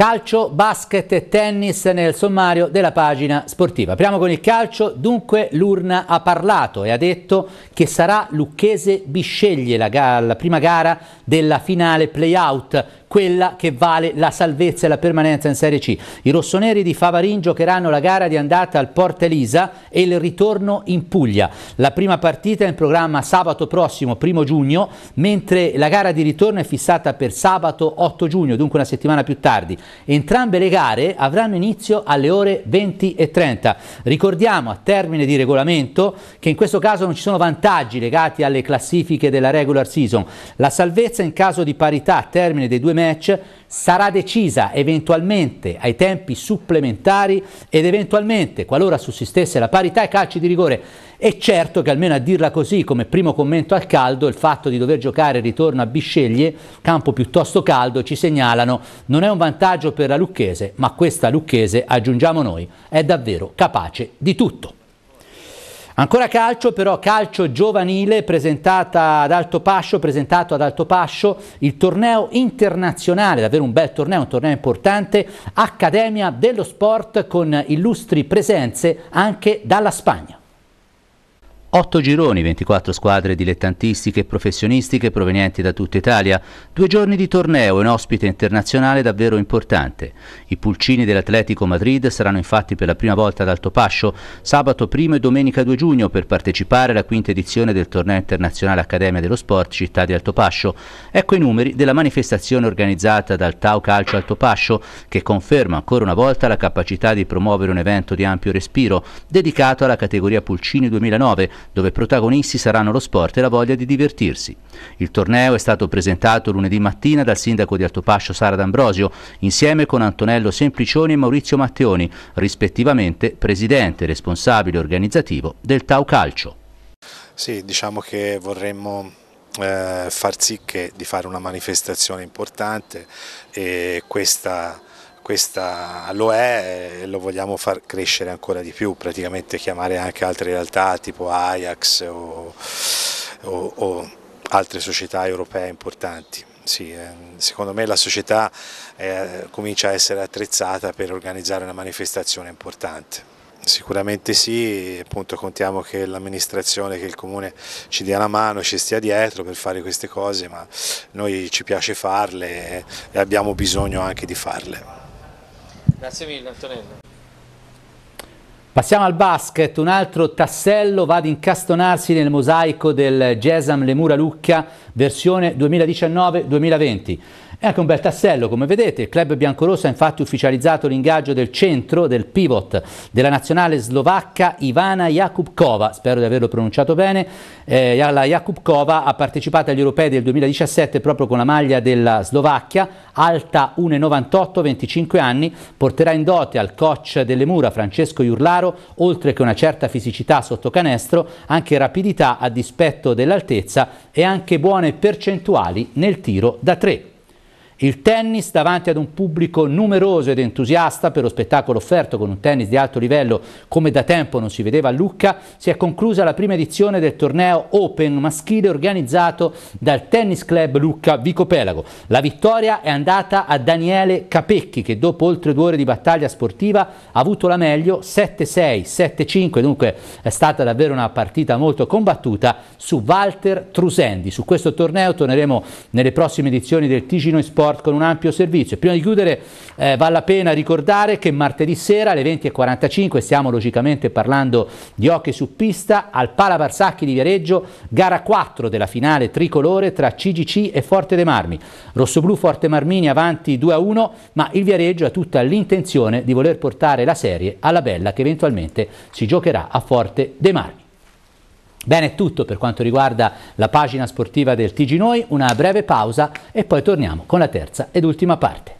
Calcio, basket e tennis nel sommario della pagina sportiva. Apriamo con il calcio, dunque l'Urna ha parlato e ha detto che sarà Lucchese Bisceglie la, la prima gara della finale playout quella che vale la salvezza e la permanenza in Serie C. I rossoneri di Favarin giocheranno la gara di andata al Porta Elisa e il ritorno in Puglia. La prima partita è in programma sabato prossimo, primo giugno, mentre la gara di ritorno è fissata per sabato 8 giugno, dunque una settimana più tardi. Entrambe le gare avranno inizio alle ore 20 e 30. Ricordiamo a termine di regolamento che in questo caso non ci sono vantaggi legati alle classifiche della regular season. La salvezza in caso di parità a termine dei due match sarà decisa eventualmente ai tempi supplementari ed eventualmente qualora sussistesse la parità ai calci di rigore. È certo che almeno a dirla così, come primo commento al caldo, il fatto di dover giocare ritorno a Bisceglie, campo piuttosto caldo, ci segnalano non è un vantaggio per la Lucchese, ma questa Lucchese, aggiungiamo noi, è davvero capace di tutto. Ancora calcio, però calcio giovanile presentata ad Alto Pascio, presentato ad Alto Pascio il torneo internazionale, davvero un bel torneo, un torneo importante, Accademia dello Sport con illustri presenze anche dalla Spagna. 8 gironi, 24 squadre dilettantistiche e professionistiche provenienti da tutta Italia, due giorni di torneo e un ospite internazionale davvero importante. I pulcini dell'Atletico Madrid saranno infatti per la prima volta ad Altopascio sabato 1 e domenica 2 giugno per partecipare alla quinta edizione del torneo internazionale Accademia dello Sport Città di Altopascio. Ecco i numeri della manifestazione organizzata dal Tau Calcio Altopascio che conferma ancora una volta la capacità di promuovere un evento di ampio respiro dedicato alla categoria Pulcini 2009 dove protagonisti saranno lo sport e la voglia di divertirsi. Il torneo è stato presentato lunedì mattina dal sindaco di Altopascio Sara D'Ambrosio, insieme con Antonello Semplicioni e Maurizio Matteoni, rispettivamente presidente, responsabile organizzativo del Tau Calcio. Sì, diciamo che vorremmo eh, far sì che di fare una manifestazione importante e questa questa lo è e lo vogliamo far crescere ancora di più, praticamente chiamare anche altre realtà tipo Ajax o, o, o altre società europee importanti. Sì, eh, secondo me la società eh, comincia a essere attrezzata per organizzare una manifestazione importante. Sicuramente sì, appunto contiamo che l'amministrazione, che il comune ci dia la mano, ci stia dietro per fare queste cose, ma noi ci piace farle e abbiamo bisogno anche di farle. Grazie mille Antonello. Passiamo al basket, un altro tassello va ad incastonarsi nel mosaico del Gesam Lemura Lucca versione 2019-2020. È anche un bel tassello, come vedete, il club biancorosso ha infatti ufficializzato l'ingaggio del centro, del pivot, della nazionale slovacca Ivana Jakubkova, spero di averlo pronunciato bene, eh, la Jakubkova ha partecipato agli europei del 2017 proprio con la maglia della Slovacchia, alta 1,98, 25 anni, porterà in dote al coach delle mura Francesco Iurlaro, oltre che una certa fisicità sotto canestro, anche rapidità a dispetto dell'altezza e anche buone percentuali nel tiro da 3. Il tennis davanti ad un pubblico numeroso ed entusiasta per lo spettacolo offerto con un tennis di alto livello come da tempo non si vedeva a Lucca, si è conclusa la prima edizione del torneo Open maschile organizzato dal Tennis Club Lucca Vico Pelago. La vittoria è andata a Daniele Capecchi che dopo oltre due ore di battaglia sportiva ha avuto la meglio 7-6, 7-5, dunque è stata davvero una partita molto combattuta su Walter Trusendi. Su questo torneo torneremo nelle prossime edizioni del Ticino Esport resort con un ampio servizio. Prima di chiudere eh, vale la pena ricordare che martedì sera alle 20.45 stiamo logicamente parlando di hockey su pista al Pala Varsacchi di Viareggio, gara 4 della finale tricolore tra CGC e Forte dei Marmi. Rossoblu Forte Marmini avanti 2-1, ma il Viareggio ha tutta l'intenzione di voler portare la serie alla bella che eventualmente si giocherà a Forte dei Marmi. Bene è tutto per quanto riguarda la pagina sportiva del TG Noi, una breve pausa e poi torniamo con la terza ed ultima parte.